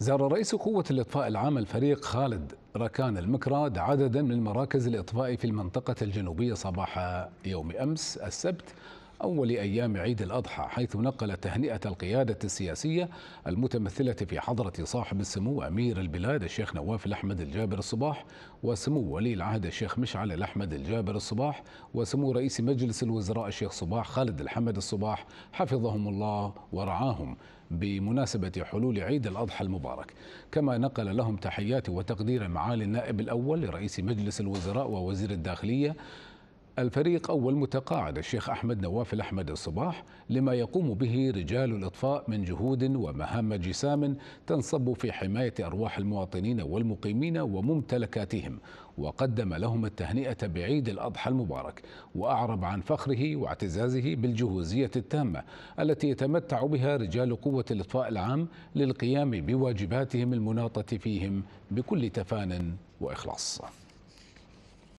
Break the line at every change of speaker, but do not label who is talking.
زار رئيس قوة الإطفاء العام الفريق خالد ركان المكراد عددا من المراكز الإطفاء في المنطقة الجنوبية صباح يوم أمس السبت أول أيام عيد الأضحى حيث نقل تهنئة القيادة السياسية المتمثلة في حضرة صاحب السمو أمير البلاد الشيخ نواف الأحمد الجابر الصباح وسمو ولي العهد الشيخ مشعل الأحمد الجابر الصباح وسمو رئيس مجلس الوزراء الشيخ صباح خالد الحمد الصباح حفظهم الله ورعاهم بمناسبة حلول عيد الأضحى المبارك كما نقل لهم تحيات وتقدير معالي النائب الأول لرئيس مجلس الوزراء ووزير الداخلية الفريق أول متقاعد الشيخ أحمد نواف الأحمد الصباح لما يقوم به رجال الإطفاء من جهود ومهام جسام تنصب في حماية أرواح المواطنين والمقيمين وممتلكاتهم وقدم لهم التهنئة بعيد الأضحى المبارك وأعرب عن فخره واعتزازه بالجهوزية التامة التي يتمتع بها رجال قوة الإطفاء العام للقيام بواجباتهم المناطة فيهم بكل تفان وإخلاص